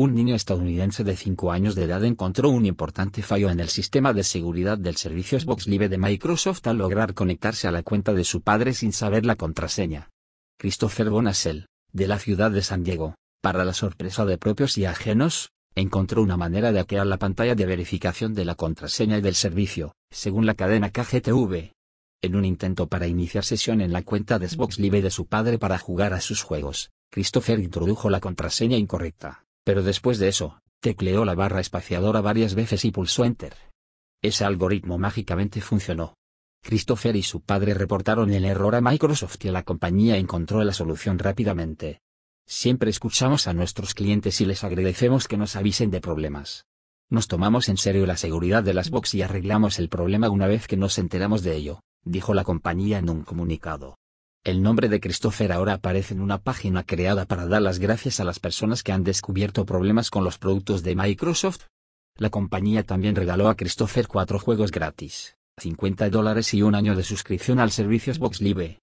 un niño estadounidense de 5 años de edad encontró un importante fallo en el sistema de seguridad del servicio Xbox Live de Microsoft al lograr conectarse a la cuenta de su padre sin saber la contraseña. Christopher Bonasel, de la ciudad de San Diego, para la sorpresa de propios y ajenos, encontró una manera de hackear la pantalla de verificación de la contraseña y del servicio, según la cadena KGTV. En un intento para iniciar sesión en la cuenta de Xbox Live de su padre para jugar a sus juegos, Christopher introdujo la contraseña incorrecta. Pero después de eso, tecleó la barra espaciadora varias veces y pulsó Enter. Ese algoritmo mágicamente funcionó. Christopher y su padre reportaron el error a Microsoft y la compañía encontró la solución rápidamente. Siempre escuchamos a nuestros clientes y les agradecemos que nos avisen de problemas. Nos tomamos en serio la seguridad de las box y arreglamos el problema una vez que nos enteramos de ello, dijo la compañía en un comunicado. El nombre de Christopher ahora aparece en una página creada para dar las gracias a las personas que han descubierto problemas con los productos de Microsoft. La compañía también regaló a Christopher cuatro juegos gratis, 50 dólares y un año de suscripción al servicio Xbox Live.